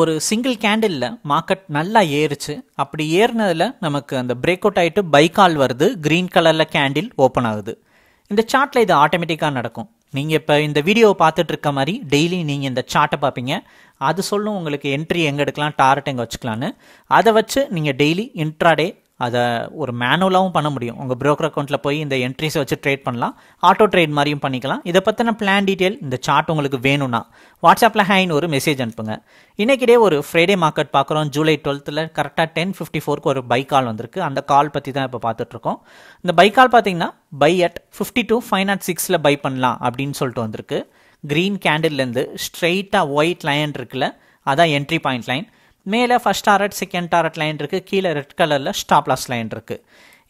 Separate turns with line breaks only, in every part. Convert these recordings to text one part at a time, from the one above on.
ஒரு single கேண்டிலில் market நல்லா ஏறுச்சு அப்படி ஏறினதில் நமக்கு அந்த பிரேக் அவுட் ஆகிட்டு பைக்கால் வருது க்ரீன் கலரில் கேண்டில் ஓப்பன் ஆகுது இந்த சார்ட்டில் இது ஆட்டோமேட்டிக்காக நடக்கும் நீங்கள் இப்போ இந்த வீடியோவை பார்த்துட்டு இருக்க மாதிரி டெய்லி நீங்கள் இந்த சார்ட்டை பார்ப்பீங்க அது சொல்லும் உங்களுக்கு என்ட்ரி எங்கே எடுக்கலாம் டார்ட் எங்கே வச்சுக்கலான்னு அதை வச்சு நீங்கள் டெய்லி இன்ட்ராடே அதை ஒரு மேனுவலாகவும் பண்ண முடியும் உங்கள் ப்ரோக்கர் அக்கௌண்ட்டில் போய் இந்த என்ட்ரிஸை வச்சு ட்ரேட் பண்ணலாம் ஆட்டோ ட்ரேட் மாதிரியும் பண்ணிக்கலாம் இதை பற்றின பிளான் டீட்டெயில் இந்த சார்ட் உங்களுக்கு வேணும்னா வாட்ஸ்அப்பில் ஹேன் ஒரு மெசேஜ் அனுப்புங்க இன்றைக்கிடே ஒரு ஃப்ரைடே மார்க்கெட் பார்க்குறோம் ஜூலை டுவெல்த்தில் கரெக்டாக டென் ஃபிஃப்டி ஃபோருக்கு ஒரு பை கால் வந்திருக்கு அந்த கால் பற்றி தான் இப்போ பார்த்துட்ருக்கோம் இந்த பை கால் பார்த்தீங்கன்னா buy at fifty two five nought சிக்ஸில் பை பண்ணலாம் அப்படின்னு சொல்லிட்டு வந்திருக்கு க்ரீன் கேண்டில்லேருந்து ஸ்ட்ரெயிட்டாக ஒயிட் லைன் இருக்குல்ல அதான் என்ட்ரி பாயிண்ட் லைன் மேலே first target second target line இருக்குது கீழே ரெட் கலரில் ஸ்டாப் லாஸ் லைன் இருக்குது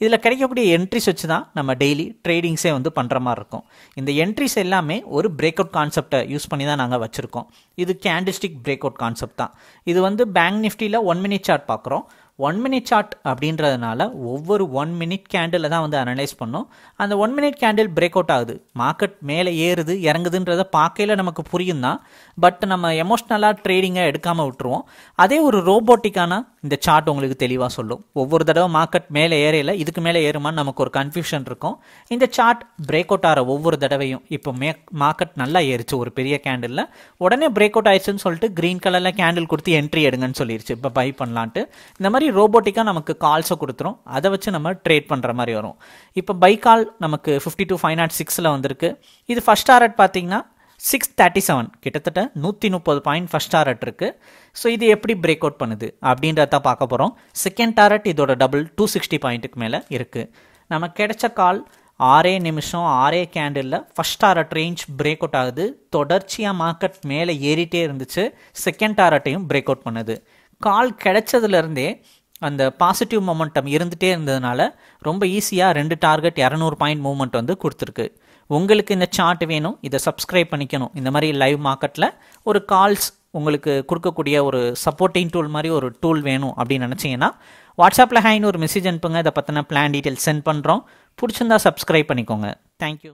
இதில் கிடைக்கக்கூடிய என்ட்ரிஸ் வச்சு தான் நம்ம டெய்லி ட்ரேடிங்ஸே வந்து பண்ணுற மாதிரி இருக்கும் இந்த என்ட்ரிஸ் எல்லாமே ஒரு பிரேக் அவுட் கான்செப்டை யூஸ் பண்ணி தான் நாங்கள் வச்சுருக்கோம் இது கேண்டிஸ்டிக் பிரேக் அவுட் கான்செப்ட் தான் இது வந்து பேங்க் நிஃப்டியில் ஒன் மினிட் சார்ட் பார்க்குறோம் ஒன் மினிட் சார்ட் அப்படின்றதுனால ஒவ்வொரு ஒன் மினிட் கேண்டில் தான் வந்து அனலைஸ் பண்ணோம் அந்த one minute candle break out ஆகுது மார்க்கெட் மேலே ஏறுது இறங்குதுன்றத பார்க்கையில் நமக்கு புரியும் தான் பட் நம்ம எமோஷ்னலாக ட்ரேடிங்காக எடுக்காமல் விட்டுருவோம் அதே ஒரு ரோபோட்டிக்கான இந்த சார்ட் உங்களுக்கு தெளிவாக சொல்லும் ஒவ்வொரு தடவை மார்க்கெட் மேலே ஏறையில் இதுக்கு மேலே ஏறுமான்னு நமக்கு ஒரு கன்ஃபியூஷன் இருக்கும் இந்த சார்ட் பிரேக் அவுட் ஆகிற ஒவ்வொரு தடவையும் இப்போ மே மார்க்கெட் நல்லா ஏறிச்சு ஒரு பெரிய கேண்டிலில் உடனே பிரேக் அவுட் ஆயிடுச்சுன்னு சொல்லிட்டு க்ரீன் கலரில் கேண்டில் கொடுத்து என்ட்ரி எடுங்கன்னு சொல்லிடுச்சு இப்போ பை பண்ணலான்ட்டு இந்த மாதிரி ரோபோட்டிக்காக நமக்கு கால்ஸை கொடுத்துரும் அதை வச்சு நம்ம ட்ரேட் பண்ணுற மாதிரி வரும் இப்போ பை கால் நமக்கு ஃபிஃப்டி டூ ஃபைவ் நாட் சிக்ஸில் வந்திருக்கு இது ஃபஸ்ட் ஆர்ட் பார்த்தீங்கன்னா சிக்ஸ் தேர்ட்டி செவன் கிட்டத்தட்ட நூற்றி முப்பது பாயிண்ட் ஃபஸ்ட் டாரட் இருக்குது ஸோ இது எப்படி பிரேக் அவுட் பண்ணுது அப்படின்றத பார்க்க போகிறோம் செகண்ட் டாரட் இதோட டபுள் டூ சிக்ஸ்டி பாயிண்ட்டுக்கு மேலே இருக்குது நம்ம கிடைச்ச கால் ஆறே நிமிஷம் ஆறே candle first target range break out ஆகுது தொடர்ச்சியாக மார்க்கெட் மேலே ஏறிட்டே இருந்துச்சு செகண்ட் டாரட்டையும் பிரேக் அவுட் பண்ணுது கால் கிடைச்சதுலேருந்தே அந்த பாசிட்டிவ் மொமெண்டம் இருந்துகிட்டே இருந்ததுனால ரொம்ப ஈஸியாக ரெண்டு டார்கெட் இரநூறு பாயிண்ட் மூவ்மெண்ட் வந்து கொடுத்துருக்கு உங்களுக்கு இந்த சார்ட் வேணும் இதை சப்ஸ்கிரைப் பண்ணிக்கணும் இந்த மாதிரி லைவ் மார்க்கெட்டில் ஒரு கால்ஸ் உங்களுக்கு கொடுக்கக்கூடிய ஒரு சப்போர்ட்டிங் டூல் மாதிரி ஒரு டூல் வேணும் அப்படின்னு நினச்சிங்கன்னா வாட்ஸ்அப்பில் ஹைன்னு ஒரு மெசேஜ் அனுப்புங்க இதை பற்றின பிளான் டீட்டெயில்ஸ் சென்ட் பண்ணுறோம் பிடிச்சிருந்தா சப்ஸ்கிரைப் பண்ணிக்கோங்க தேங்க்யூ